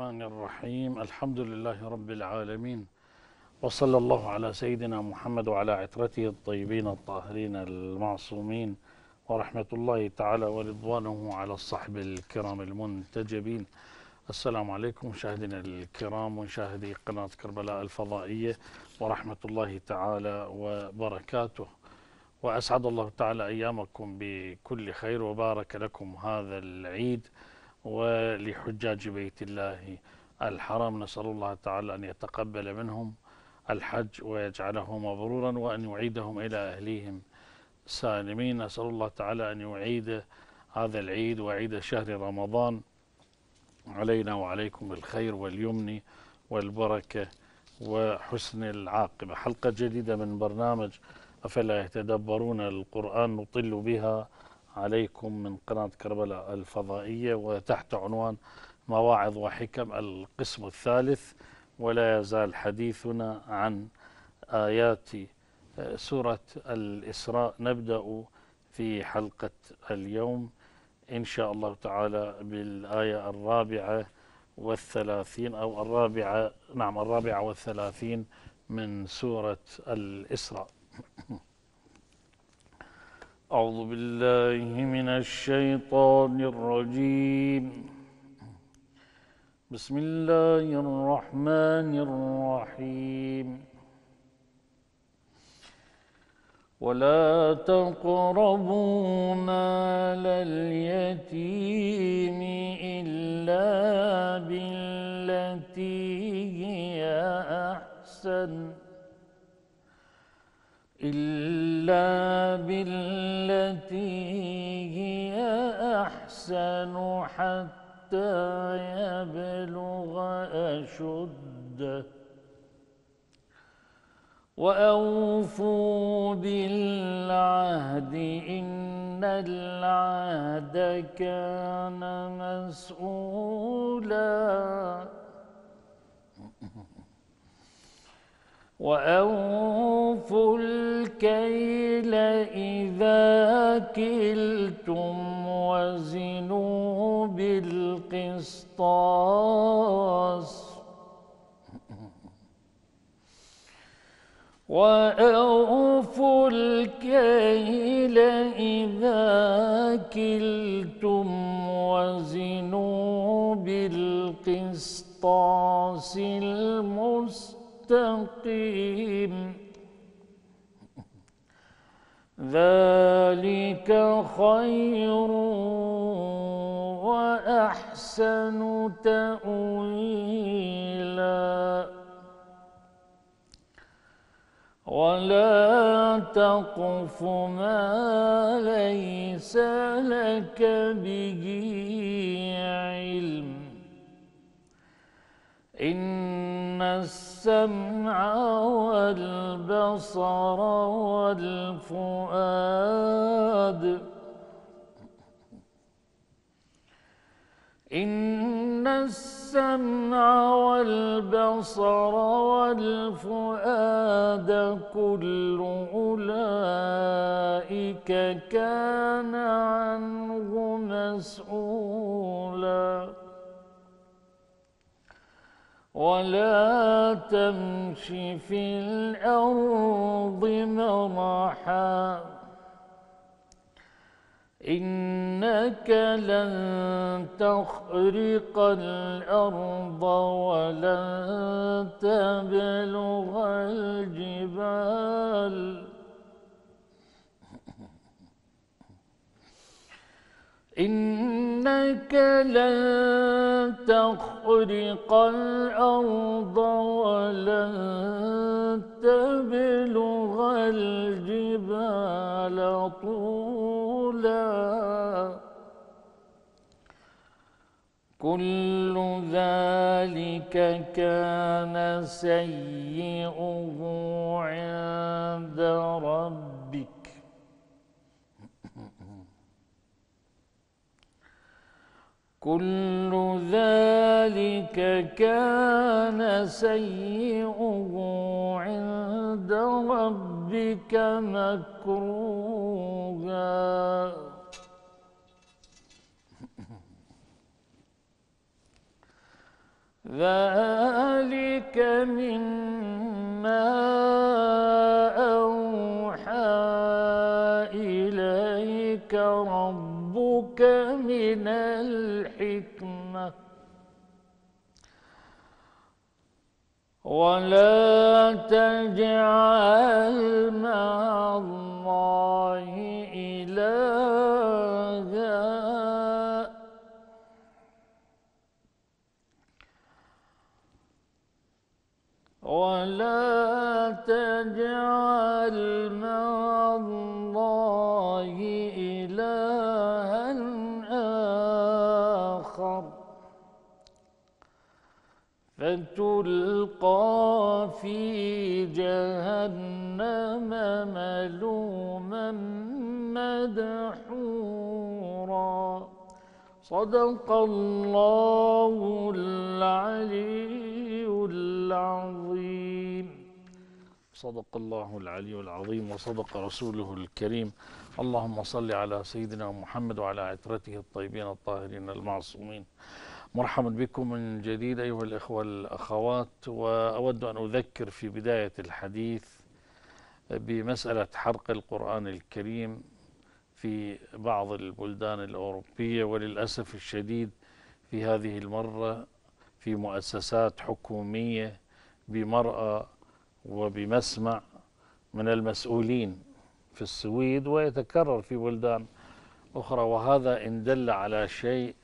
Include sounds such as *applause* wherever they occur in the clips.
الرحمن الرحيم الحمد لله رب العالمين وصلى الله على سيدنا محمد وعلى عترته الطيبين الطاهرين المعصومين ورحمة الله تعالى ورضوانه على الصحب الكرام المنتجبين السلام عليكم مشاهدينا الكرام ومشاهدي قناة كربلاء الفضائية ورحمة الله تعالى وبركاته وأسعد الله تعالى أيامكم بكل خير وبارك لكم هذا العيد ولحجاج بيت الله الحرام نسأل الله تعالى أن يتقبل منهم الحج ويجعله مبرورا وأن يعيدهم إلى أهليهم سالمين نسأل الله تعالى أن يعيد هذا العيد وعيد شهر رمضان علينا وعليكم بالخير واليمن والبركة وحسن العاقبة حلقة جديدة من برنامج أفلا يتدبرون القرآن نطل بها عليكم من قناة كربلاء الفضائية وتحت عنوان مواعظ وحكم القسم الثالث ولا يزال حديثنا عن آيات سورة الإسراء نبدأ في حلقة اليوم إن شاء الله تعالى بالآية الرابعة والثلاثين أو الرابعة نعم الرابعة والثلاثين من سورة الإسراء أعوذ بالله من الشيطان الرجيم بسم الله الرحمن الرحيم ولا تقربوا مال اليتيم إلا بالتي هي أحسن إلا بالتي هي أحسن حتى يبلغ أشده وأوفوا بالعهد إن العهد كان مسؤولاً وأوفوا الكيل إذا كلتم وزنوا بالقسطاس وأوفوا الكيل إذا كلتم وزنوا بالقسطاس المستقيم مستقيم ذلك خير وأحسن تأويلا ولا تقف ما ليس لك به علم إن الس السَّمْعَ والبصر والفؤاد إن السمع والبصر والفؤاد كل أولئك كان عنه مسؤولاً ولا تمش في الأرض مرحا إنك لن تخرق الأرض ولن تبلغ الجبال إنك لن تخرق الأرض ولن تبلغ الجبال طولا كل ذلك كان سيئه عند ربك كل ذلك كان سيئه عند ربك مكروها ذلك مما أوحى إليك ربك ربك من الحكمة ولا تجعل مع الله إلها ولا تجعل مع الله يلقى في جهنم ملوما مدحورا صدق الله العلي العظيم صدق الله العلي العظيم وصدق رسوله الكريم اللهم صل على سيدنا محمد وعلى عترته الطيبين الطاهرين المعصومين مرحبا بكم من جديد أيها الإخوة الأخوات وأود أن أذكر في بداية الحديث بمسألة حرق القرآن الكريم في بعض البلدان الأوروبية وللأسف الشديد في هذه المرة في مؤسسات حكومية بمرأة وبمسمع من المسؤولين في السويد ويتكرر في بلدان أخرى وهذا إن دل على شيء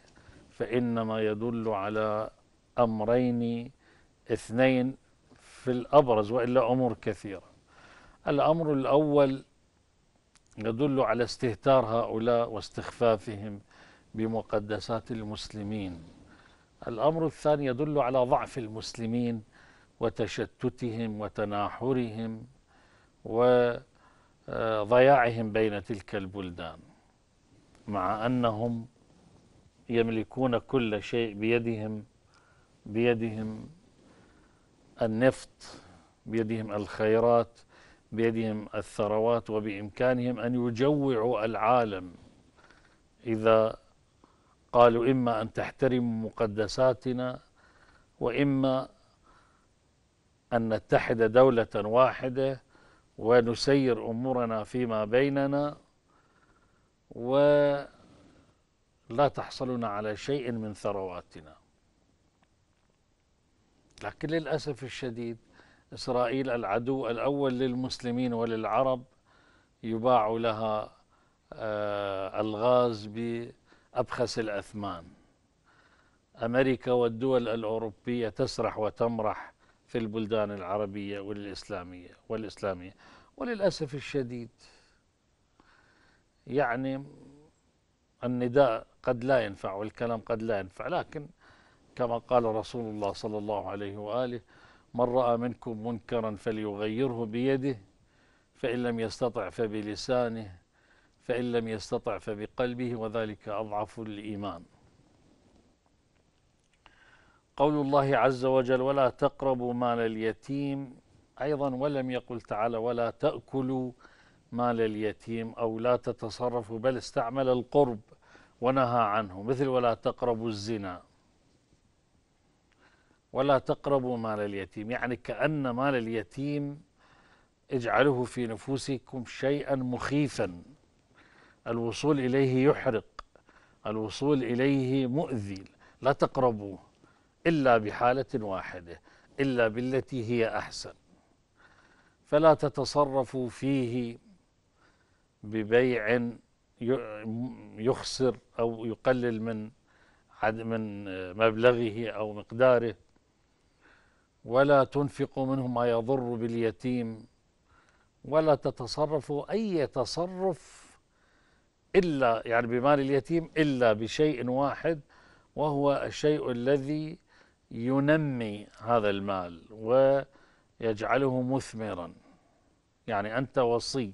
فإنما يدل على أمرين اثنين في الأبرز وإلا أمور كثيرة الأمر الأول يدل على استهتار هؤلاء واستخفافهم بمقدسات المسلمين الأمر الثاني يدل على ضعف المسلمين وتشتتهم وتناحرهم وضياعهم بين تلك البلدان مع أنهم يملكون كل شيء بيدهم بيدهم النفط بيدهم الخيرات بيدهم الثروات وبإمكانهم أن يجوعوا العالم إذا قالوا إما أن تحترموا مقدساتنا وإما أن نتحد دولة واحدة ونسير أمورنا فيما بيننا و لا تحصلون على شيء من ثرواتنا لكن للأسف الشديد إسرائيل العدو الأول للمسلمين وللعرب يباع لها آه، الغاز بأبخس الأثمان أمريكا والدول الأوروبية تسرح وتمرح في البلدان العربية والإسلامية والإسلامية وللأسف الشديد يعني النداء قد لا ينفع والكلام قد لا ينفع لكن كما قال رسول الله صلى الله عليه وآله من رأى منكم منكرا فليغيره بيده فإن لم يستطع فبلسانه فإن لم يستطع فبقلبه وذلك أضعف الإيمان قول الله عز وجل ولا تقربوا مال اليتيم أيضا ولم يقل تعالى ولا تأكلوا مال اليتيم أو لا تتصرفوا بل استعمل القرب ونهى عنه مثل ولا تقربوا الزنا ولا تقربوا مال اليتيم يعني كأن مال اليتيم اجعله في نفوسكم شيئا مخيفا الوصول إليه يحرق الوصول إليه مؤذي لا تقربوه إلا بحالة واحدة إلا بالتي هي أحسن فلا تتصرفوا فيه ببيع يخسر أو يقلل من من مبلغه أو مقداره ولا تنفق منه ما يضر باليتيم ولا تتصرفوا أي تصرف إلا يعني بمال اليتيم إلا بشيء واحد وهو الشيء الذي ينمي هذا المال ويجعله مثمرا يعني أنت وصي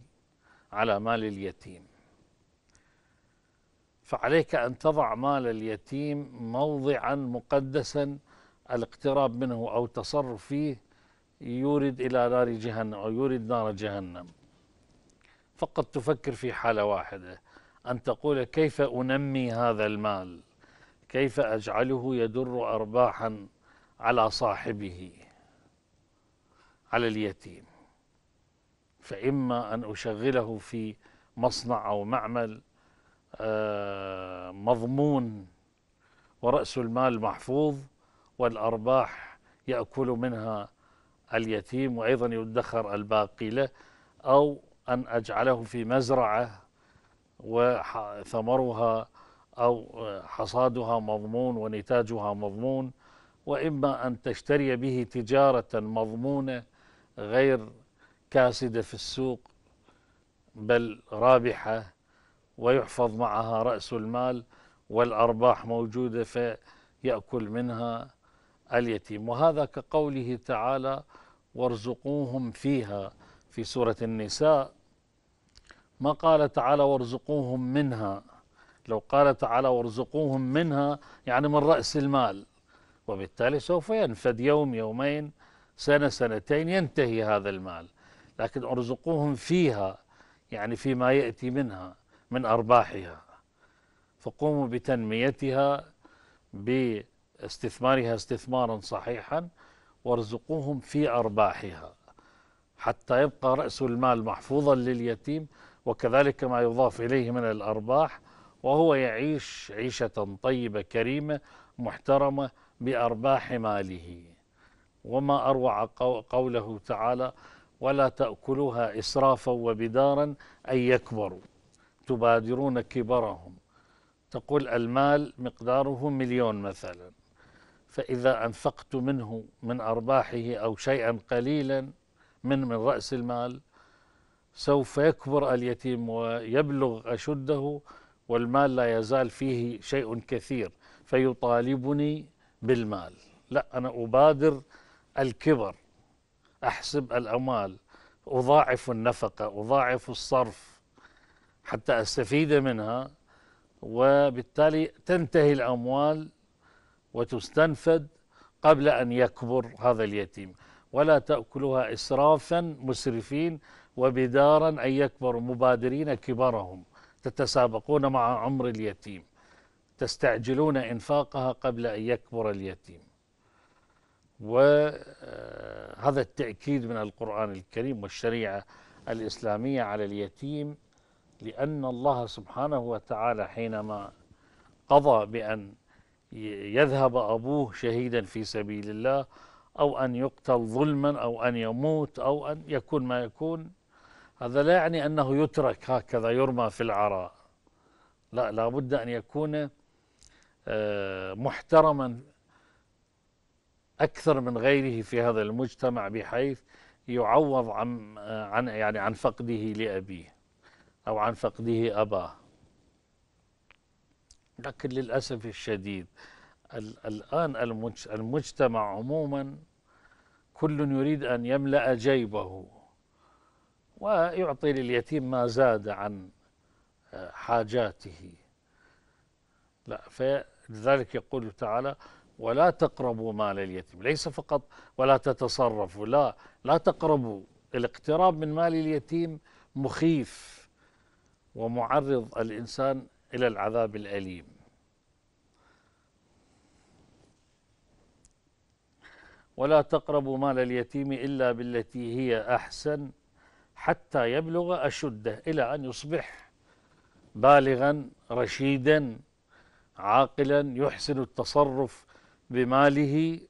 على مال اليتيم فعليك أن تضع مال اليتيم موضعا مقدسا الاقتراب منه أو التصرف فيه يورد إلى نار جهنم أو يورد نار جهنم فقط تفكر في حالة واحدة أن تقول كيف أنمي هذا المال كيف أجعله يدر أرباحا على صاحبه على اليتيم فإما أن أشغله في مصنع أو معمل آه، مضمون ورأس المال محفوظ والأرباح يأكل منها اليتيم وأيضا يدخر الباقي له أو أن أجعله في مزرعة وثمرها أو حصادها مضمون ونتاجها مضمون وإما أن تشتري به تجارة مضمونة غير كاسدة في السوق بل رابحة ويحفظ معها رأس المال والأرباح موجودة فيأكل منها اليتيم وهذا كقوله تعالى وارزقوهم فيها في سورة النساء ما قال تعالى وارزقوهم منها لو قال تعالى وارزقوهم منها يعني من رأس المال وبالتالي سوف ينفد يوم يومين سنة سنتين ينتهي هذا المال لكن ارزقوهم فيها يعني فيما يأتي منها من أرباحها فقوموا بتنميتها باستثمارها استثمارا صحيحا وارزقوهم في أرباحها حتى يبقى رأس المال محفوظا لليتيم وكذلك ما يضاف إليه من الأرباح وهو يعيش عيشة طيبة كريمة محترمة بأرباح ماله وما أروع قوله تعالى ولا تأكلوها إسرافا وبدارا أن يكبروا تبادرون كبرهم تقول المال مقداره مليون مثلا فإذا أنفقت منه من أرباحه أو شيئا قليلا من من رأس المال سوف يكبر اليتيم ويبلغ أشده والمال لا يزال فيه شيء كثير فيطالبني بالمال لا أنا أبادر الكبر أحسب الأموال أضاعف النفقة أضاعف الصرف حتى أستفيد منها وبالتالي تنتهي الأموال وتستنفد قبل أن يكبر هذا اليتيم ولا تأكلها إسرافا مسرفين وبدارا أن يكبروا مبادرين كبرهم تتسابقون مع عمر اليتيم تستعجلون إنفاقها قبل أن يكبر اليتيم وهذا آه، التأكيد من القرآن الكريم والشريعة الإسلامية على اليتيم لأن الله سبحانه وتعالى حينما قضى بأن يذهب أبوه شهيدا في سبيل الله أو أن يقتل ظلما أو أن يموت أو أن يكون ما يكون هذا لا يعني أنه يترك هكذا يرمى في العراء لا لابد أن يكون آه، محترما أكثر من غيره في هذا المجتمع بحيث يعوض عن آه، عن يعني عن فقده لأبيه أو عن فقده أباه لكن للأسف الشديد الآن المجتمع عموما كل يريد أن يملأ جيبه ويعطي لليتيم ما زاد عن آه، حاجاته لا فلذلك يقول تعالى ولا تقربوا مال اليتيم ليس فقط ولا تتصرفوا لا لا تقربوا الاقتراب من مال اليتيم مخيف ومعرض الإنسان إلى العذاب الأليم ولا تقربوا مال اليتيم إلا بالتي هي أحسن حتى يبلغ أشده إلى أن يصبح بالغا رشيدا عاقلا يحسن التصرف بماله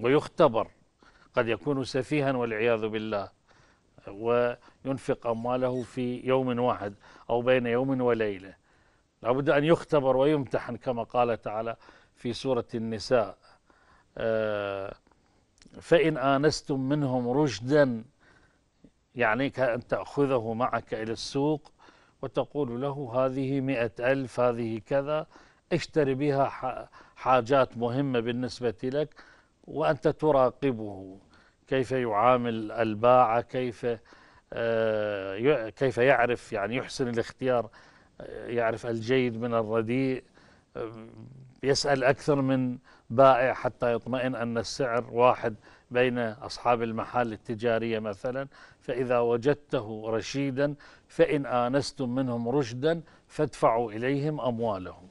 ويختبر قد يكون سفيها والعياذ بالله وينفق أمواله في يوم واحد أو بين يوم وليلة لابد أن يختبر ويمتحن كما قال تعالى في سورة النساء آه، فإن آنستم منهم رشدا يعنيك أن تأخذه معك إلى السوق وتقول له هذه مئة ألف هذه كذا اشتري بها حاجات مهمة بالنسبة لك وأنت تراقبه كيف يعامل الباعة كيف آه، كيف يعرف يعني يحسن الاختيار آه، يعرف الجيد من الرديء آه، يسأل أكثر من بائع حتى يطمئن أن السعر واحد بين أصحاب المحال التجارية مثلا فإذا وجدته رشيدا فإن آنستم منهم رشدا فادفعوا إليهم أموالهم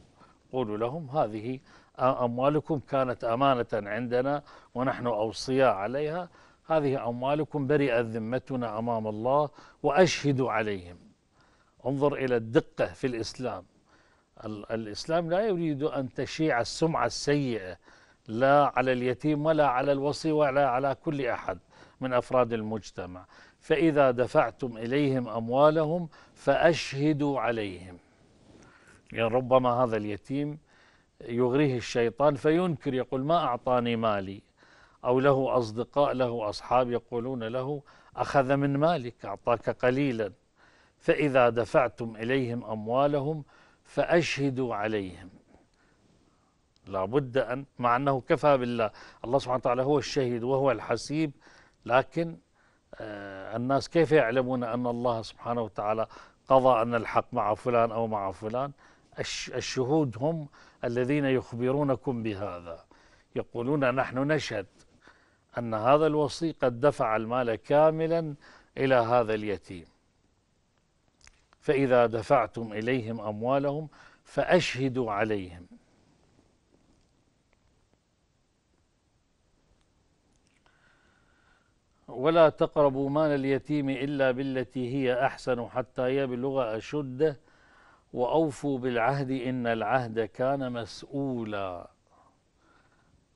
قولوا لهم هذه أموالكم كانت أمانة عندنا ونحن أوصياء عليها هذه أموالكم برئت ذمتنا أمام الله وأشهد عليهم انظر إلى الدقة في الإسلام الإسلام لا يريد أن تشيع السمعة السيئة لا على اليتيم ولا على الوصي ولا على كل أحد من أفراد المجتمع فإذا دفعتم إليهم أموالهم فأشهدوا عليهم يعني ربما هذا اليتيم يغريه الشيطان فينكر يقول ما أعطاني مالي أو له أصدقاء له أصحاب يقولون له أخذ من مالك أعطاك قليلا فإذا دفعتم إليهم أموالهم فأشهدوا عليهم لابد أن مع أنه كفى بالله الله سبحانه وتعالى هو الشهيد وهو الحسيب لكن آه، الناس كيف يعلمون أن الله سبحانه وتعالى قضى أن الحق مع فلان أو مع فلان الشهود هم الذين يخبرونكم بهذا يقولون نحن نشهد أن هذا الوصي قد دفع المال كاملا إلى هذا اليتيم فإذا دفعتم إليهم أموالهم فأشهدوا عليهم ولا تقربوا مال اليتيم إلا بالتي هي أحسن حتى يبلغ أشده وأوفوا بالعهد إن العهد كان مسؤولا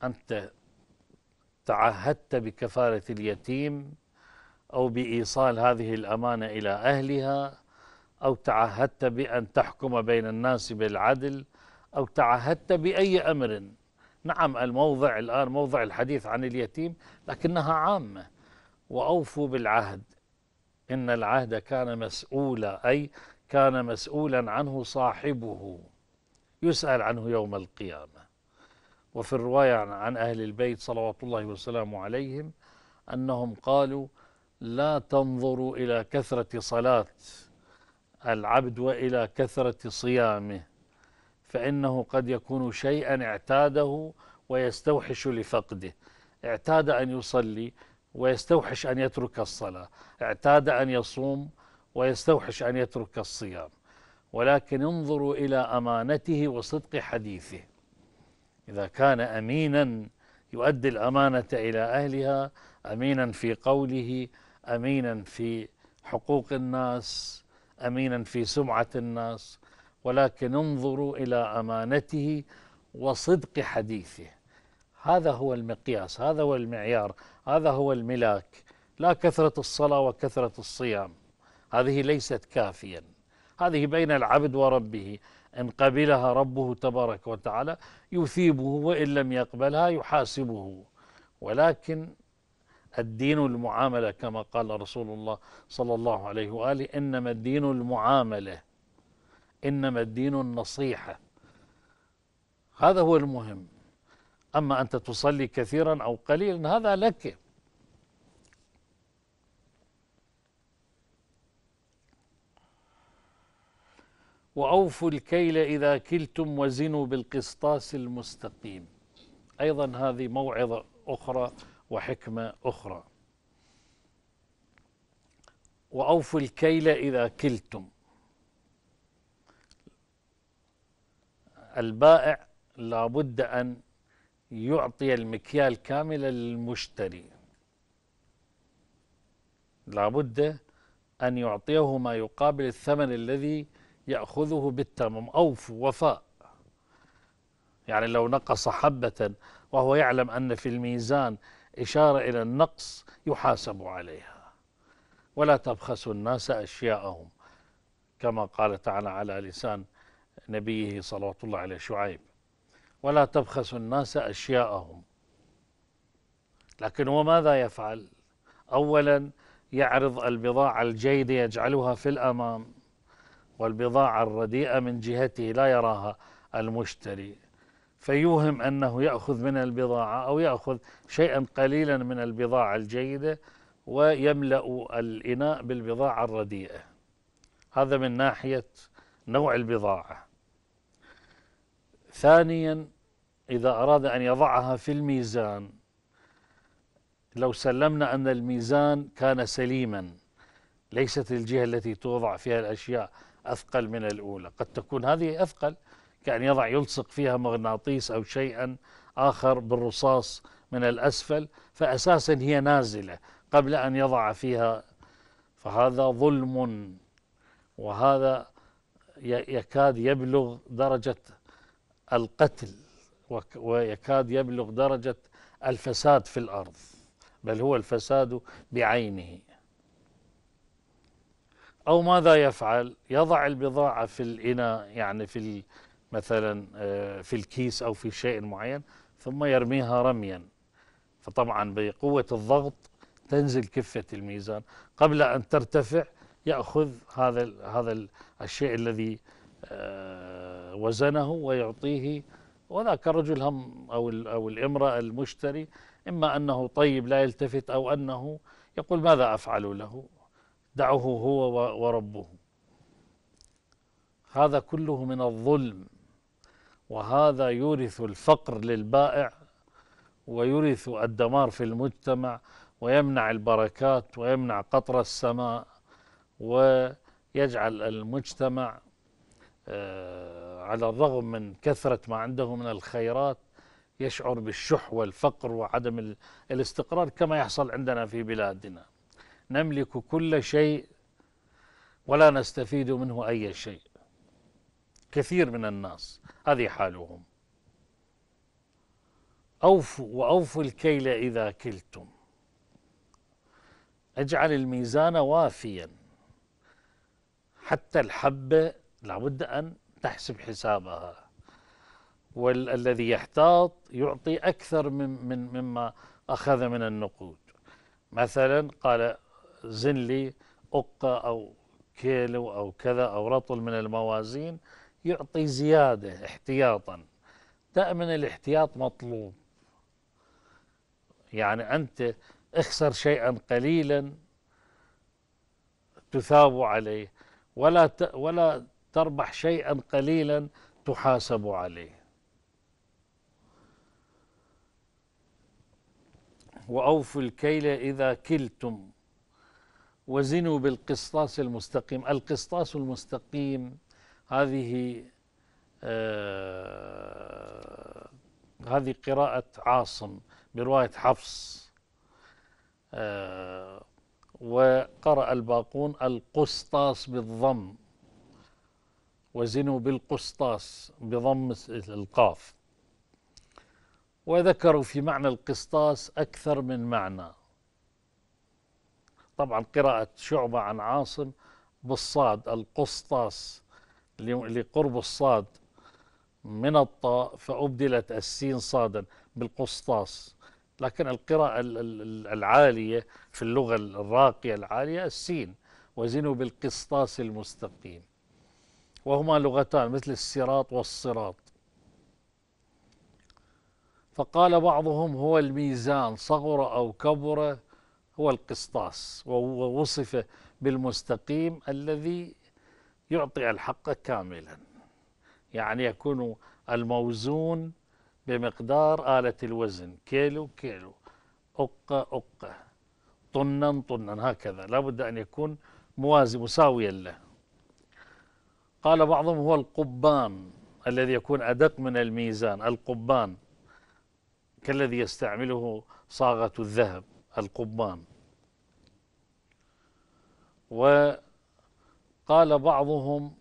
أنت تعهدت بكفارة اليتيم أو بإيصال هذه الأمانة إلى أهلها أو تعهدت بأن تحكم بين الناس بالعدل أو تعهدت بأي أمر نعم الموضع الآن موضع الحديث عن اليتيم لكنها عامة وأوفوا بالعهد إن العهد كان مسؤولا أي كان مسؤولا عنه صاحبه يسأل عنه يوم القيامة وفي الرواية عن أهل البيت صلوات الله وسلامه عليهم أنهم قالوا لا تنظروا إلى كثرة صلاة العبد وإلى كثرة صيامه فإنه قد يكون شيئا اعتاده ويستوحش لفقده اعتاد أن يصلي ويستوحش أن يترك الصلاة اعتاد أن يصوم ويستوحش أن يترك الصيام ولكن انظروا إلى أمانته وصدق حديثه إذا كان أمينا يؤدي الأمانة إلى أهلها أمينا في قوله أمينا في حقوق الناس أمينا في سمعة الناس ولكن انظروا إلى أمانته وصدق حديثه هذا هو المقياس هذا هو المعيار هذا هو الملاك لا كثرة الصلاة وكثرة الصيام هذه ليست كافيا هذه بين العبد وربه إن قبلها ربه تبارك وتعالى يثيبه وإن لم يقبلها يحاسبه ولكن الدين المعاملة كما قال رسول الله صلى الله عليه وآله إنما الدين المعاملة إنما الدين النصيحة هذا هو المهم أما أنت تصلي كثيرا أو قليلا هذا لك وأوفوا الكيل إذا كلتم وزنوا بالقسطاس المستقيم أيضا هذه موعظة أخرى وحكمة أخرى وأوفوا الكيل إذا كلتم البائع لابد أن يعطي المكيال كاملا للمشتري لابد أن يعطيه ما يقابل الثمن الذي يأخذه بالتمم أوف وفاء يعني لو نقص حبة وهو يعلم أن في الميزان إشارة إلى النقص يحاسب عليها ولا تبخسوا الناس أشياءهم كما قال تعالى على لسان نبيه صلوات الله عليه شعيب ولا تبخسوا الناس أشياءهم لكن هو ماذا يفعل أولا يعرض البضاعة الجيدة يجعلها في الأمام والبضاعة الرديئة من جهته لا يراها المشتري فيوهم أنه يأخذ من البضاعة أو يأخذ شيئا قليلا من البضاعة الجيدة ويملأ الإناء بالبضاعة الرديئة هذا من ناحية نوع البضاعة ثانيا إذا أراد أن يضعها في الميزان لو سلمنا أن الميزان كان سليما ليست الجهة التي توضع فيها الأشياء أثقل من الأولى قد تكون هذه أثقل كأن يضع يلصق فيها مغناطيس أو شيئا آخر بالرصاص من الأسفل فأساسا هي نازلة قبل أن يضع فيها فهذا ظلم وهذا يكاد يبلغ درجة القتل ويكاد يبلغ درجة الفساد في الأرض بل هو الفساد بعينه أو ماذا يفعل يضع البضاعة في الإناء يعني في مثلا آه، في الكيس أو في شيء معين ثم يرميها رميا فطبعا بقوة الضغط تنزل كفة الميزان قبل أن ترتفع يأخذ هذا هذا الشيء الذي آه، وزنه ويعطيه وذاك الرجل هم أو أو الامرأة المشتري إما أنه طيب لا يلتفت أو أنه يقول ماذا أفعل له دعه هو وربه هذا كله من الظلم وهذا يورث الفقر للبائع ويورث الدمار في المجتمع ويمنع البركات ويمنع قطر السماء ويجعل المجتمع آه، على الرغم من كثرة ما عنده من الخيرات يشعر بالشح والفقر وعدم الاستقرار كما يحصل عندنا في بلادنا نملك كل شيء ولا نستفيد منه أي شيء كثير من الناس هذه حالهم أوفوا وأوفوا الكيل إذا كلتم اجعل الميزان وافيا حتى الحبة لابد أن تحسب حسابها والذي يحتاط يعطي أكثر من من مما أخذ من النقود مثلا قال زنلي أقة أو كيلو أو كذا أو رطل من الموازين يعطي زيادة احتياطا دائما الاحتياط مطلوب يعني أنت اخسر شيئا قليلا تثاب عليه ولا ولا تربح شيئا قليلا تحاسب عليه وأوفوا الكيل إذا كلتم وزنوا بالقسطاس المستقيم القسطاس المستقيم هذه آه هذه قراءة عاصم برواية حفص آه وقرأ الباقون القسطاس بالضم وزنوا بالقسطاس بضم القاف وذكروا في معنى القسطاس أكثر من معنى طبعا قراءة شعبة عن عاصم بالصاد القسطاس لقرب الصاد من الطاء فأبدلت السين صادا بالقسطاس لكن القراءة العالية في اللغة الراقية العالية السين وزنوا بالقسطاس المستقيم وهما لغتان مثل السراط والصراط فقال بعضهم هو الميزان صغر أو كبر هو القسطاس ووصف بالمستقيم الذي يعطي الحق كاملا يعني يكون الموزون بمقدار آلة الوزن كيلو كيلو أقة أقة طنا طنا هكذا لابد أن يكون موازي مساويا له قال بعضهم هو القبان الذي يكون أدق من الميزان القبان كالذي يستعمله صاغة الذهب القبان وقال بعضهم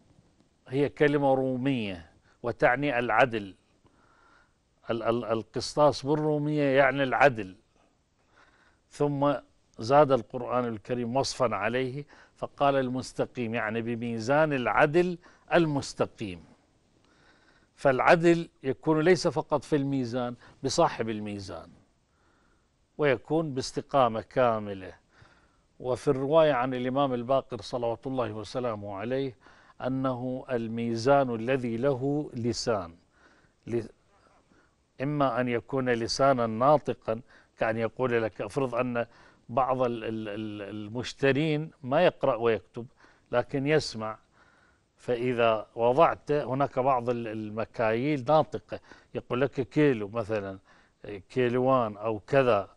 هي كلمة رومية وتعني العدل القسطاس بالرومية يعني العدل ثم زاد القرآن الكريم وصفا عليه فقال المستقيم يعني بميزان العدل المستقيم فالعدل يكون ليس فقط في الميزان بصاحب الميزان ويكون باستقامة كاملة وفي الرواية عن الإمام الباقر صلوات الله وسلامه عليه أنه الميزان الذي له لسان إما أن يكون لسانا ناطقا كأن يقول لك أفرض أن بعض المشترين ما يقرأ ويكتب لكن يسمع فإذا وضعت هناك بعض المكاييل ناطقة يقول لك كيلو مثلا كيلوان أو كذا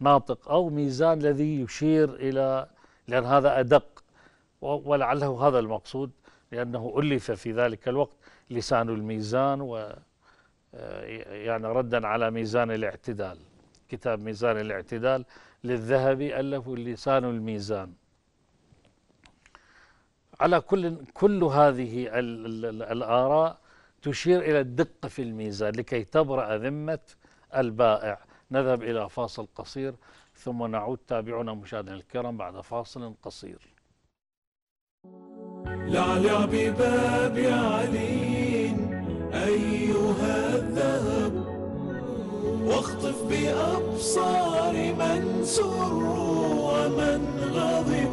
ناطق أو ميزان الذي يشير إلى لأن هذا أدق ولعله هذا المقصود لأنه ألف في ذلك الوقت لسان الميزان و يعني ردا على ميزان الاعتدال كتاب ميزان الاعتدال للذهبي ألفه لسان الميزان على كل كل هذه الآراء تشير إلى الدقة في الميزان لكي تبرأ ذمة البائع نذهب إلى فاصل قصير ثم نعود تابعونا مشاهدينا الكرام بعد فاصل قصير لعلي بباب علي أيها الذهب واخطف بأبصار من سر ومن غضب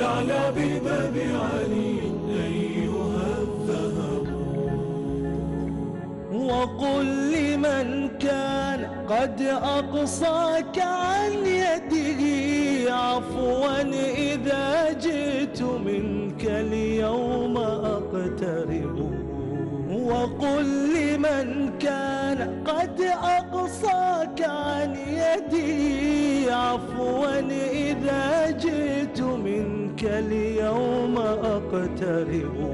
لعلى بباب علي أيها الذهب وقل لمن كان قد أقصاك عن يده عفوا إذا جئت منك اليوم أقترب وقل لمن كان قد أقصاك عن يدي عفوا إذا جئت منك اليوم أقترب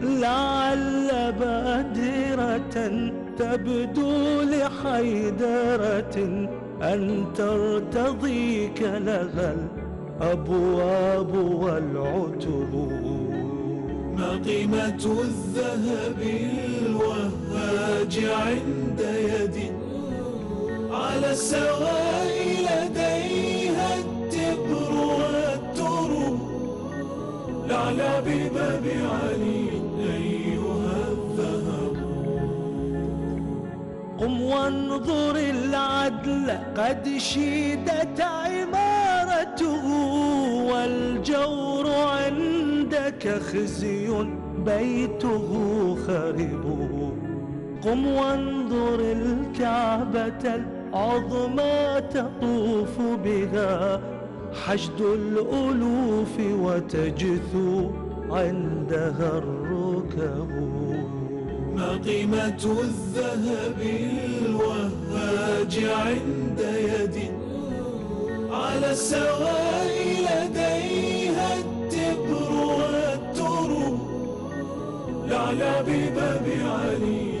لعل بادرة تبدو لحظة حيدرة أن ترتضيك لها الأبواب والعتب ما قيمة الذهب الوهاج عند يد على السواء لديها التبر والترب لعلى بباب علي قم وانظر العدل قد شيدت عمارته والجور عندك خزي بيته خرب قم وانظر الكعبة العظمى تطوف بها حشد الألوف وتجثو عندها الركب قيمة الذهب الوهاج عند يد على السواء لديها التبر والترو لعلى بباب علي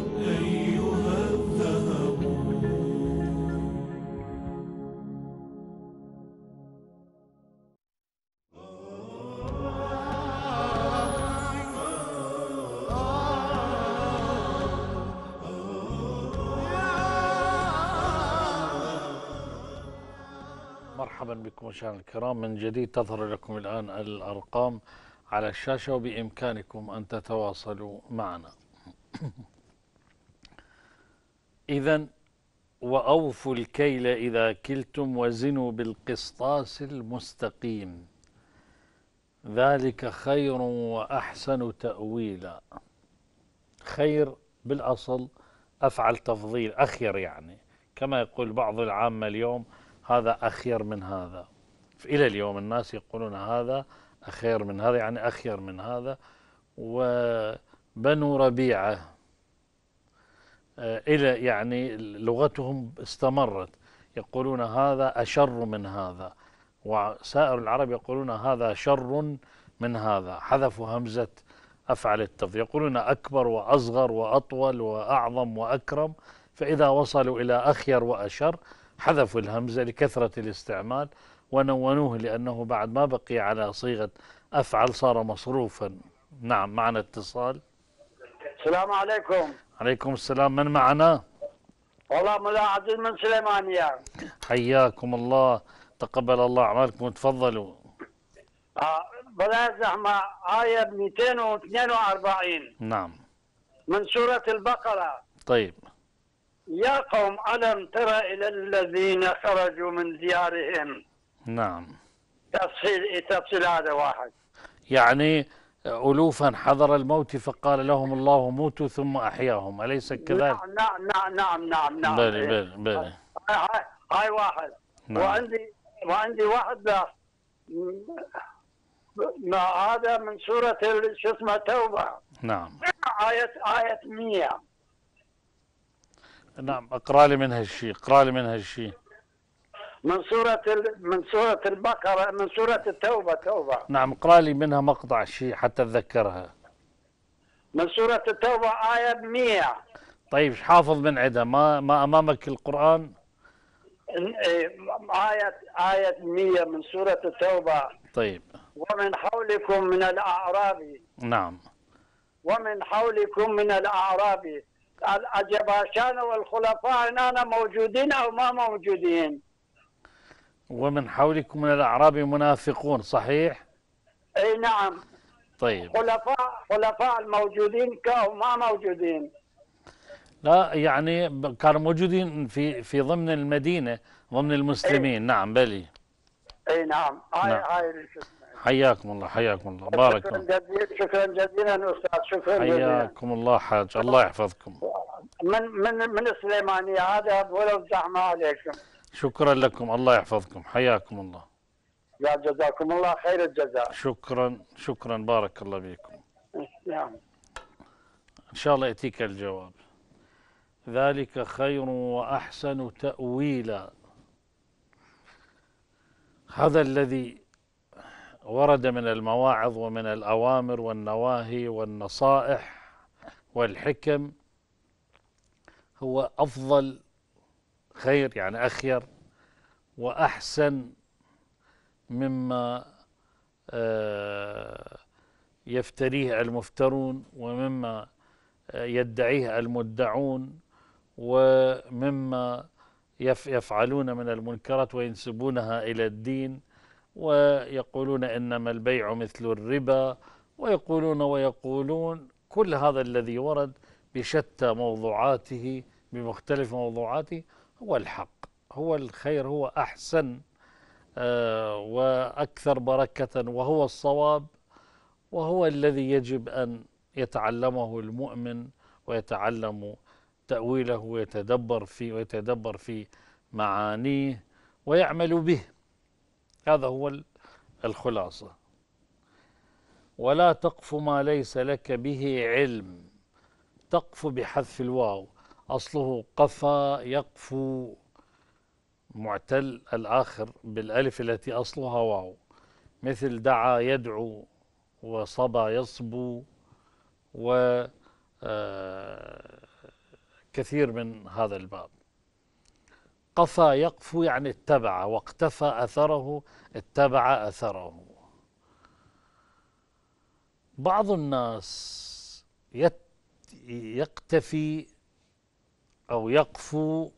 مشاهدينا الكرام من جديد تظهر لكم الآن الأرقام على الشاشة وبإمكانكم أن تتواصلوا معنا *coughs* إذا وأوفوا الكيل إذا كلتم وزنوا بالقسطاس المستقيم ذلك خير وأحسن تأويلا خير بالأصل أفعل تفضيل أخير يعني كما يقول بعض العامة اليوم هذا أخير من هذا إلى اليوم الناس يقولون هذا أخير من هذا يعني أخير من هذا وبنو ربيعة آه، إلى يعني لغتهم استمرت يقولون هذا أشر من هذا وسائر العرب يقولون هذا شر من هذا حذفوا همزة أفعل التفضيل يقولون أكبر وأصغر وأطول وأعظم وأكرم فإذا وصلوا إلى أخير وأشر حذفوا الهمزة لكثرة الاستعمال ونونوه لأنه بعد ما بقي على صيغة أفعل صار مصروفا نعم معنا اتصال السلام عليكم عليكم السلام من معنا والله ملا عبد من سليمانية حياكم الله تقبل الله أعمالكم وتفضلوا آه بلا زحمة آية 242 نعم من سورة البقرة طيب يا قوم ألم تر إلى الذين خرجوا من ديارهم نعم تفصيل تفصيل هذا واحد يعني ألوفا حضر الموت فقال لهم الله موتوا ثم أحياهم أليس كذلك؟ نعم نعم نعم نعم نعم, نعم. بلي بلي بلي هاي واحد نعم. وعندي وعندي واحد ما هذا من سورة شو اسمه توبة نعم آية آية 100 نعم اقرأ لي منها الشيء اقرأ لي منها الشيء من سورة من سورة البقرة من سورة التوبة توبة نعم اقرأ لي منها مقطع شيء حتى أتذكرها من سورة التوبة آية 100 طيب حافظ من عندها ما ما أمامك القرآن آية آية 100 آية من سورة التوبة طيب ومن حولكم من الأعراب نعم ومن حولكم من الأعراب الأجباشان والخلفاء هنا موجودين أو ما موجودين ومن حولكم من الأعراب منافقون صحيح؟ أي نعم طيب خلفاء خلفاء الموجودين كانوا ما موجودين لا يعني كانوا موجودين في في ضمن المدينة ضمن المسلمين أي. نعم بلي أي نعم هاي نعم. هاي حياكم الله حياكم الله بارك شكرا جزيلا شكرا جزيلا استاذ شكرا جزيلا حياكم الله حاج الله يحفظكم من من من السليمانيه هذا ولو زحمه عليكم شكرا لكم الله يحفظكم حياكم الله يا جزاكم الله خير الجزاء شكرا شكرا بارك الله فيكم نعم إن شاء الله يأتيك الجواب ذلك خير وأحسن تأويلا هذا الذي ورد من المواعظ ومن الأوامر والنواهي والنصائح والحكم هو أفضل خير يعني أخير وأحسن مما آه، يفتريه المفترون ومما آه، يدعيه المدعون ومما يفعلون من المنكرات وينسبونها إلى الدين ويقولون إنما البيع مثل الربا ويقولون ويقولون كل هذا الذي ورد بشتى موضوعاته بمختلف موضوعاته هو الحق هو الخير هو أحسن آه، وأكثر بركة وهو الصواب وهو الذي يجب أن يتعلمه المؤمن ويتعلم تأويله ويتدبر فيه ويتدبر في معانيه ويعمل به هذا هو الخلاصة ولا تقف ما ليس لك به علم تقف بحذف الواو أصله قفى يقفو معتل الآخر بالألف التي أصلها واو مثل دعا يدعو وصبى يصبو و آه، كثير من هذا الباب قفى يقفو يعني اتبع واقتفى أثره اتبع أثره بعض الناس يقتفي أو يقفو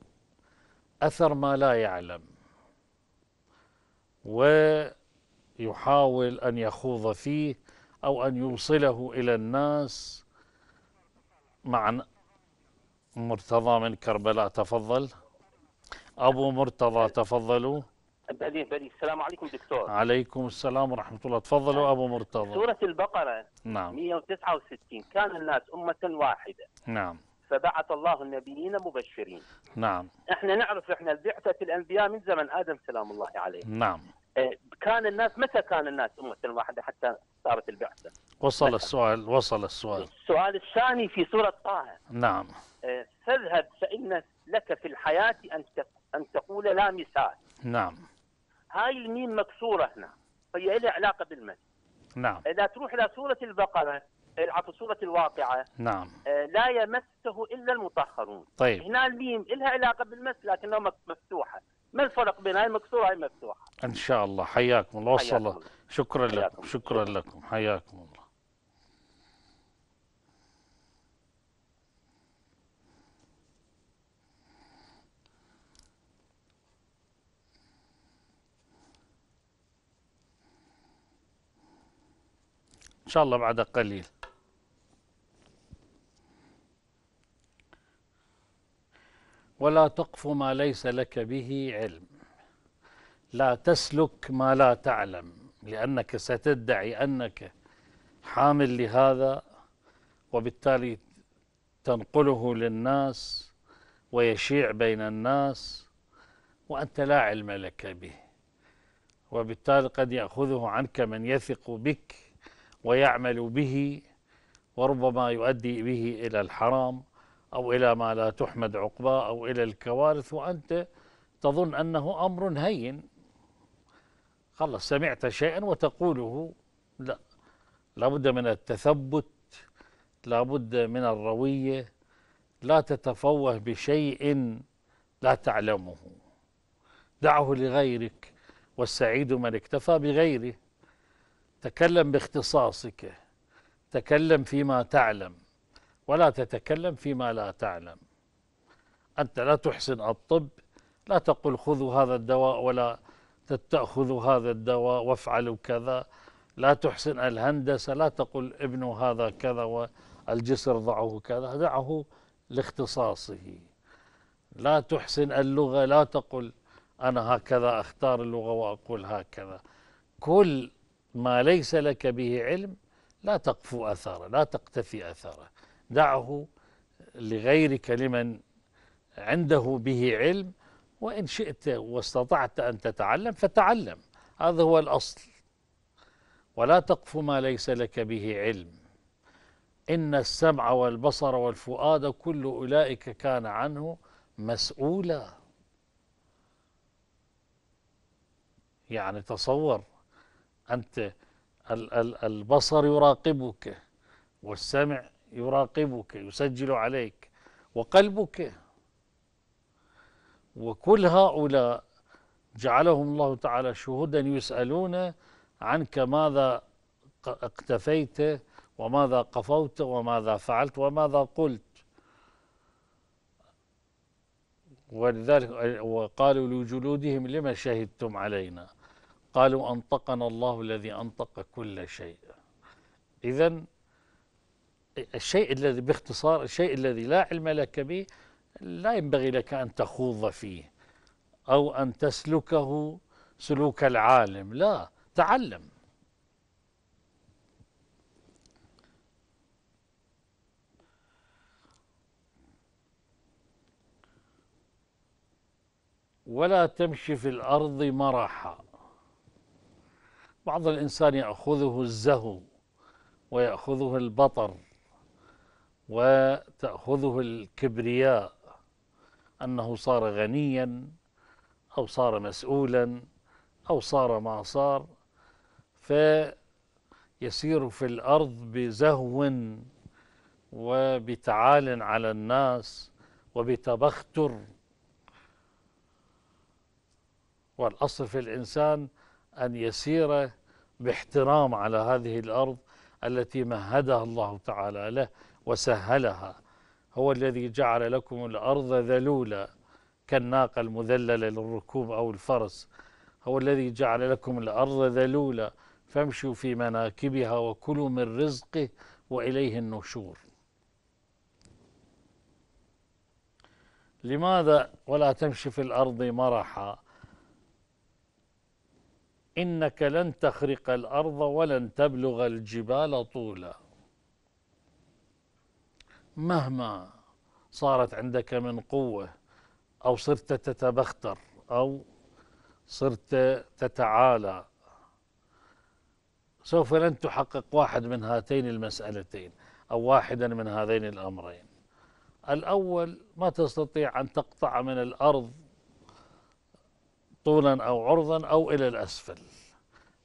أثر ما لا يعلم ويحاول أن يخوض فيه أو أن يوصله إلى الناس مع مرتضى من كربلاء تفضل أبو مرتضى تفضلوا بدي بدي السلام عليكم دكتور عليكم السلام ورحمة الله تفضلوا نعم. أبو مرتضى سورة البقرة نعم 169 كان الناس أمة واحدة نعم فبعث الله النبيين مبشرين نعم احنا نعرف احنا بعثه الانبياء من زمن ادم سلام الله عليه نعم آه، كان الناس متى كان الناس أمة واحدة حتى صارت البعثة وصل متى. السؤال وصل السؤال السؤال الثاني في سورة طه نعم آه، فاذهب فإن لك في الحياة أن أن تقول لا مثال نعم هاي الميم مكسورة هنا فهي لها علاقة بالمثل نعم إذا تروح إلى سورة البقرة على صورة الواقعة نعم آه، لا يمسه إلا المطهرون طيب هنا الميم لها علاقة بالمس لكنها مفتوحة ما الفرق بين هاي مكسورة هاي مفتوحة إن شاء الله حياكم الله وصل الله شكرا لكم شكرا لكم حياكم الله إن شاء الله بعد قليل ولا تقف ما ليس لك به علم لا تسلك ما لا تعلم لأنك ستدعي أنك حامل لهذا وبالتالي تنقله للناس ويشيع بين الناس وأنت لا علم لك به وبالتالي قد يأخذه عنك من يثق بك ويعمل به وربما يؤدي به إلى الحرام أو إلى ما لا تحمد عقباه أو إلى الكوارث وأنت تظن أنه أمر هين خلص سمعت شيئا وتقوله لا لابد من التثبت لابد من الروية لا تتفوه بشيء لا تعلمه دعه لغيرك والسعيد من اكتفى بغيره تكلم باختصاصك تكلم فيما تعلم ولا تتكلم فيما لا تعلم أنت لا تحسن الطب لا تقول خذوا هذا الدواء ولا تأخذوا هذا الدواء وافعلوا كذا لا تحسن الهندسة لا تقول ابن هذا كذا والجسر ضعه كذا دعه لاختصاصه لا تحسن اللغة لا تقل أنا هكذا أختار اللغة وأقول هكذا كل ما ليس لك به علم لا تقفو أثره لا تقتفي أثره دعه لغيرك لمن عنده به علم وإن شئت واستطعت أن تتعلم فتعلم هذا هو الأصل ولا تقف ما ليس لك به علم إن السمع والبصر والفؤاد كل أولئك كان عنه مسؤولا يعني تصور أنت البصر يراقبك والسمع يراقبك يسجل عليك وقلبك وكل هؤلاء جعلهم الله تعالى شهودا يسألون عنك ماذا اقتفيت وماذا قفوت وماذا فعلت وماذا قلت ولذلك وقالوا لجلودهم لما شهدتم علينا قالوا أنطقنا الله الذي أنطق كل شيء إذا الشيء الذي باختصار الشيء الذي لا علم لك به لا ينبغي لك أن تخوض فيه أو أن تسلكه سلوك العالم لا تعلم ولا تمشي في الأرض مرحا بعض الإنسان يأخذه الزهو ويأخذه البطر وتأخذه الكبرياء أنه صار غنيا أو صار مسؤولا أو صار ما صار فيسير في الأرض بزهو وبتعال على الناس وبتبختر والأصل في الإنسان أن يسير باحترام على هذه الأرض التي مهدها الله تعالى له وسهلها هو الذي جعل لكم الأرض ذلولا كالناقة المذللة للركوب أو الفرس هو الذي جعل لكم الأرض ذلولا فامشوا في مناكبها وكلوا من رزقه وإليه النشور لماذا ولا تمشي في الأرض مرحا إنك لن تخرق الأرض ولن تبلغ الجبال طولا مهما صارت عندك من قوة أو صرت تتبختر أو صرت تتعالى سوف لن تحقق واحد من هاتين المسألتين أو واحدا من هذين الأمرين الأول ما تستطيع أن تقطع من الأرض طولا أو عرضا أو إلى الأسفل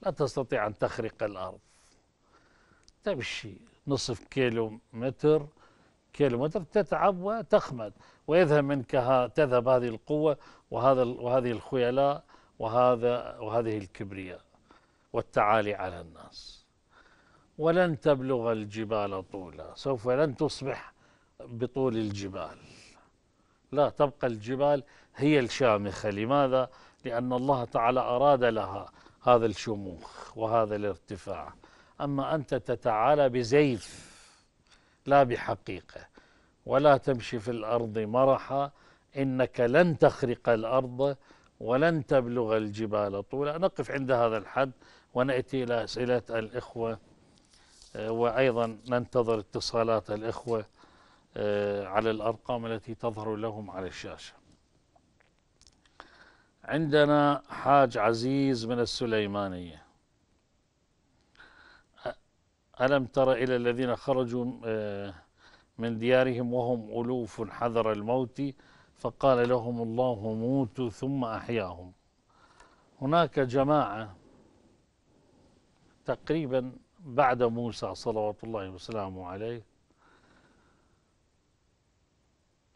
لا تستطيع أن تخرق الأرض تمشي نصف كيلو متر كيلومتر تتعب وتخمد ويذهب منك تذهب هذه القوة وهذا وهذه الخيلاء وهذا وهذه الكبرياء والتعالي على الناس ولن تبلغ الجبال طولا سوف لن تصبح بطول الجبال لا تبقى الجبال هي الشامخة لماذا؟ لأن الله تعالى أراد لها هذا الشموخ وهذا الارتفاع أما أنت تتعالى بزيف لا بحقيقة ولا تمشي في الأرض مرحا إنك لن تخرق الأرض ولن تبلغ الجبال طولا نقف عند هذا الحد ونأتي إلى أسئلة الإخوة آه، وأيضا ننتظر اتصالات الإخوة آه، على الأرقام التي تظهر لهم على الشاشة عندنا حاج عزيز من السليمانية ألم تر إلى الذين خرجوا آه، من ديارهم وهم ألوف حذر الموت فقال لهم الله موتوا ثم أحياهم هناك جماعة تقريبا بعد موسى صلوات الله وسلامه عليه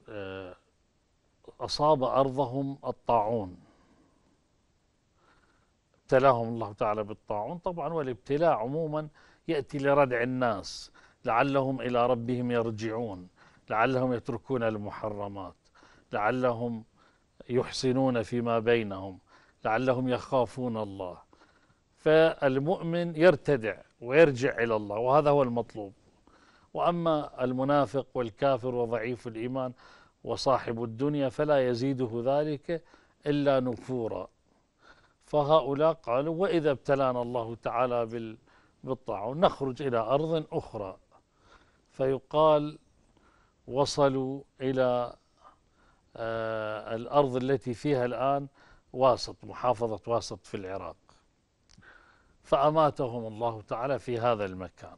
آه، أصاب أرضهم الطاعون ابتلاهم الله تعالى بالطاعون طبعا والابتلاء عموما يأتي لردع الناس لعلهم إلى ربهم يرجعون لعلهم يتركون المحرمات لعلهم يحسنون فيما بينهم لعلهم يخافون الله فالمؤمن يرتدع ويرجع إلى الله وهذا هو المطلوب وأما المنافق والكافر وضعيف الإيمان وصاحب الدنيا فلا يزيده ذلك إلا نفورا فهؤلاء قالوا وإذا ابتلانا الله تعالى بالطاعون نخرج إلى أرض أخرى فيقال وصلوا إلى آه، الأرض التي فيها الآن واسط محافظة واسط في العراق فأماتهم الله تعالى في هذا المكان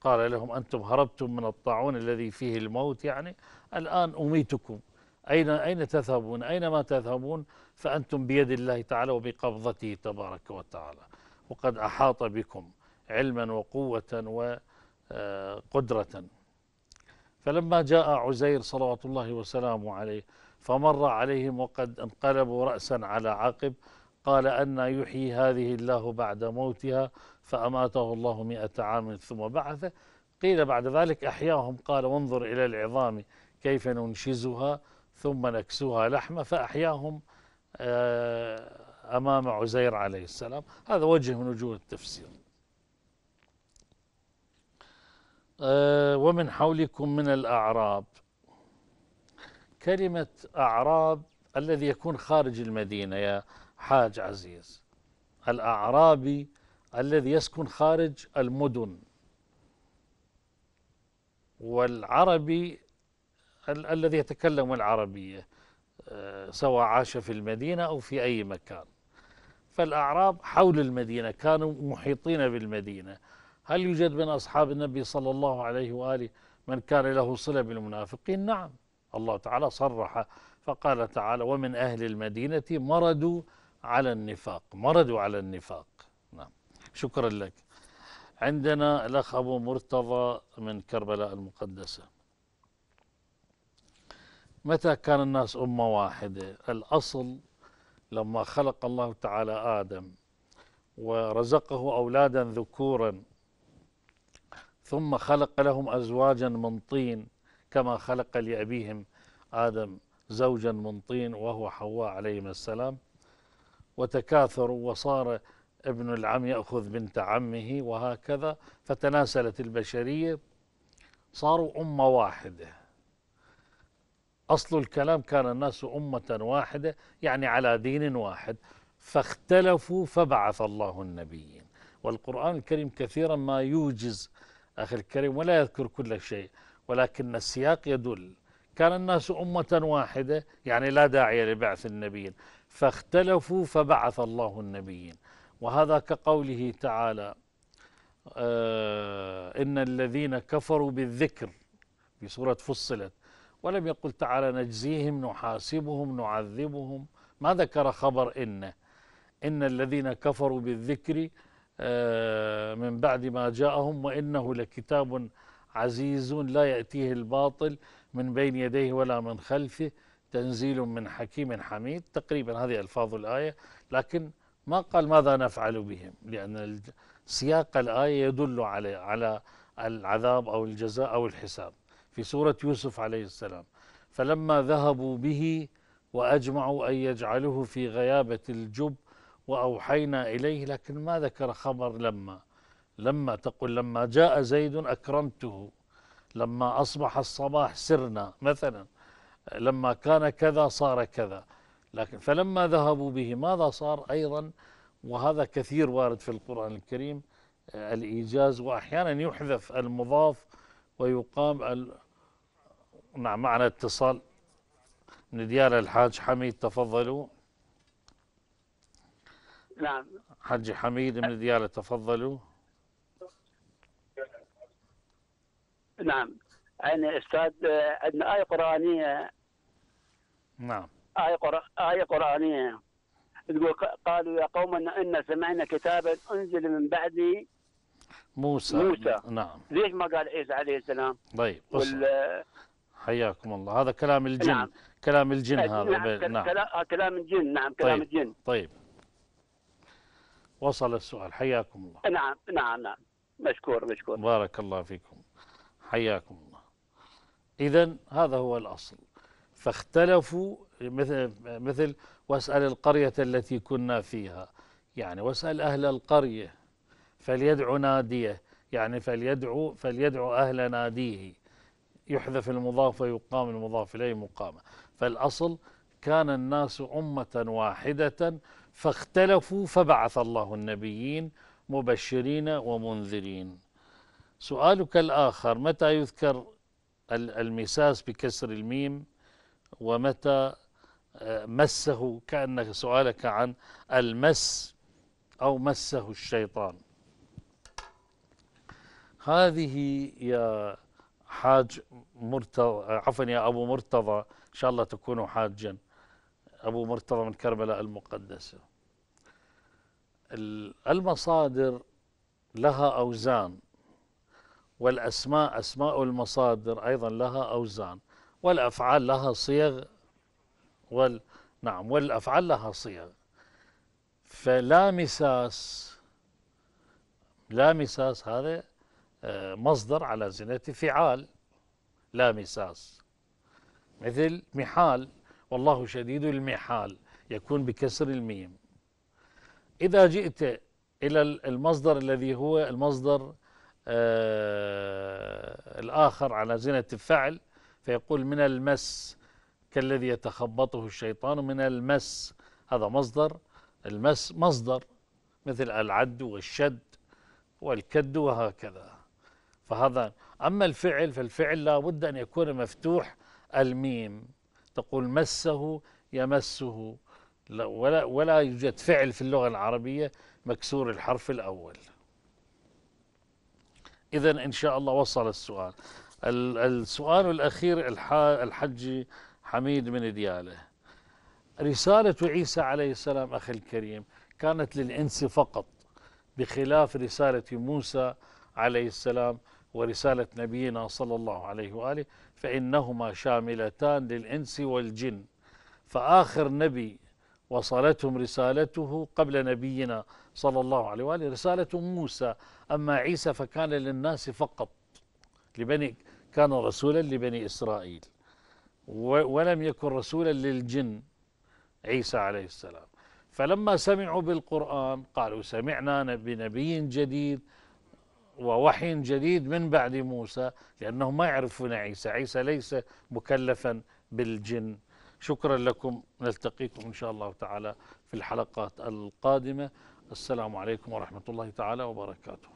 قال لهم أنتم هربتم من الطاعون الذي فيه الموت يعني الآن أميتكم أين أين تذهبون أينما تذهبون فأنتم بيد الله تعالى وبقبضته تبارك وتعالى وقد أحاط بكم علما وقوة وقدرة آه، فلما جاء عزير صلوات الله وسلامه عليه فمر عليهم وقد انقلبوا رأسا على عقب قال أن يحيي هذه الله بعد موتها فأماته الله مئة عام ثم بعثه قيل بعد ذلك أحياهم قال وانظر إلى العظام كيف ننشزها ثم نكسوها لحمة فأحياهم آه، أمام عزير عليه السلام هذا وجه من وجوه التفسير آه، ومن حولكم من الأعراب كلمة أعراب الذي يكون خارج المدينة يا حاج عزيز الأعرابي الذي يسكن خارج المدن والعربي ال الذي يتكلم العربية آه، سواء عاش في المدينة أو في أي مكان فالأعراب حول المدينة كانوا محيطين بالمدينة هل يوجد من أصحاب النبي صلى الله عليه وآله من كان له صلة بالمنافقين نعم الله تعالى صرح فقال تعالى ومن أهل المدينة مردوا على النفاق مردوا على النفاق نعم شكرا لك عندنا الأخ أبو مرتضى من كربلاء المقدسة متى كان الناس أمة واحدة الأصل لما خلق الله تعالى آدم ورزقه أولادا ذكورا ثم خلق لهم أزواجا من طين كما خلق لأبيهم آدم زوجا من طين وهو حواء عليهما السلام وتكاثروا وصار ابن العم يأخذ بنت عمه وهكذا فتناسلت البشرية صاروا أمة واحدة أصل الكلام كان الناس أمة واحدة يعني على دين واحد فاختلفوا فبعث الله النبيين والقرآن الكريم كثيرا ما يوجز أخي الكريم ولا يذكر كل شيء ولكن السياق يدل كان الناس أمة واحدة يعني لا داعي لبعث النبيين فاختلفوا فبعث الله النبيين وهذا كقوله تعالى آه إن الذين كفروا بالذكر في سورة فصلت ولم يقل تعالى نجزيهم نحاسبهم نعذبهم ما ذكر خبر إن إن الذين كفروا بالذكر آه، من بعد ما جاءهم وإنه لكتاب عزيز لا يأتيه الباطل من بين يديه ولا من خلفه تنزيل من حكيم حميد تقريبا هذه ألفاظ الآية لكن ما قال ماذا نفعل بهم لأن سياق الآية يدل على على العذاب أو الجزاء أو الحساب في سورة يوسف عليه السلام فلما ذهبوا به وأجمعوا أن يجعلوه في غيابة الجب وأوحينا إليه لكن ما ذكر خبر لما لما تقول لما جاء زيد أكرمته لما أصبح الصباح سرنا مثلا لما كان كذا صار كذا لكن فلما ذهبوا به ماذا صار أيضا وهذا كثير وارد في القرآن الكريم الإيجاز وأحيانا يحذف المضاف ويقام ال... نعم معنا اتصال من الحاج حميد تفضلوا نعم حج حميد من ديالة تفضلوا نعم يعني أستاذ عندنا آية قرآنية نعم آية, قرآ... آية قرآنية تقول قالوا يا قوم إن سمعنا كتابا أنزل من بعد موسى موسى نعم ليش ما قال عيسى عليه السلام؟ طيب وال... حياكم الله هذا كلام الجن نعم. كلام الجن هذا نعم, نعم. كلام الجن نعم كلام طيب. الجن طيب وصل السؤال حياكم الله نعم نعم نعم مشكور مشكور بارك الله فيكم حياكم الله إذا هذا هو الأصل فاختلفوا مثل, مثل واسأل القرية التي كنا فيها يعني واسأل أهل القرية فليدعو ناديه يعني فليدعو فليدعو أهل ناديه يحذف المضاف ويقام المضاف إليه مقامة فالأصل كان الناس أمة واحدة فاختلفوا فبعث الله النبيين مبشرين ومنذرين سؤالك الآخر متى يذكر المساس بكسر الميم ومتى آه، مسه كأن سؤالك عن المس أو مسه الشيطان هذه يا حاج مرتضى عفوا يا أبو مرتضى إن شاء الله تكون حاجا أبو مرتضى من كربلاء المقدسة المصادر لها أوزان والأسماء أسماء المصادر أيضا لها أوزان والأفعال لها صيغ وال نعم والأفعال لها صيغ فلا مساس لا مساس هذا آه، مصدر على زينة فعال لا مساس مثل محال والله شديد المحال يكون بكسر الميم إذا جئت إلى المصدر الذي هو المصدر آه الآخر على زنة الفعل فيقول من المس كالذي يتخبطه الشيطان من المس هذا مصدر المس مصدر مثل العد والشد والكد وهكذا فهذا أما الفعل فالفعل لا بد أن يكون مفتوح الميم تقول مسه يمسه لا ولا, ولا يوجد فعل في اللغة العربية مكسور الحرف الأول إذا إن شاء الله وصل السؤال السؤال الأخير الحج حميد من ديالة رسالة عيسى عليه السلام أخي الكريم كانت للإنس فقط بخلاف رسالة موسى عليه السلام ورسالة نبينا صلى الله عليه وآله فإنهما شاملتان للإنس والجن فآخر نبي وصلتهم رسالته قبل نبينا صلى الله عليه وآله رسالة موسى أما عيسى فكان للناس فقط لبني كان رسولا لبني إسرائيل ولم يكن رسولا للجن عيسى عليه السلام فلما سمعوا بالقرآن قالوا سمعنا بنبي جديد ووحي جديد من بعد موسى لأنه ما يعرفون عيسى عيسى ليس مكلفا بالجن شكرا لكم نلتقيكم إن شاء الله تعالى في الحلقات القادمة السلام عليكم ورحمة الله تعالى وبركاته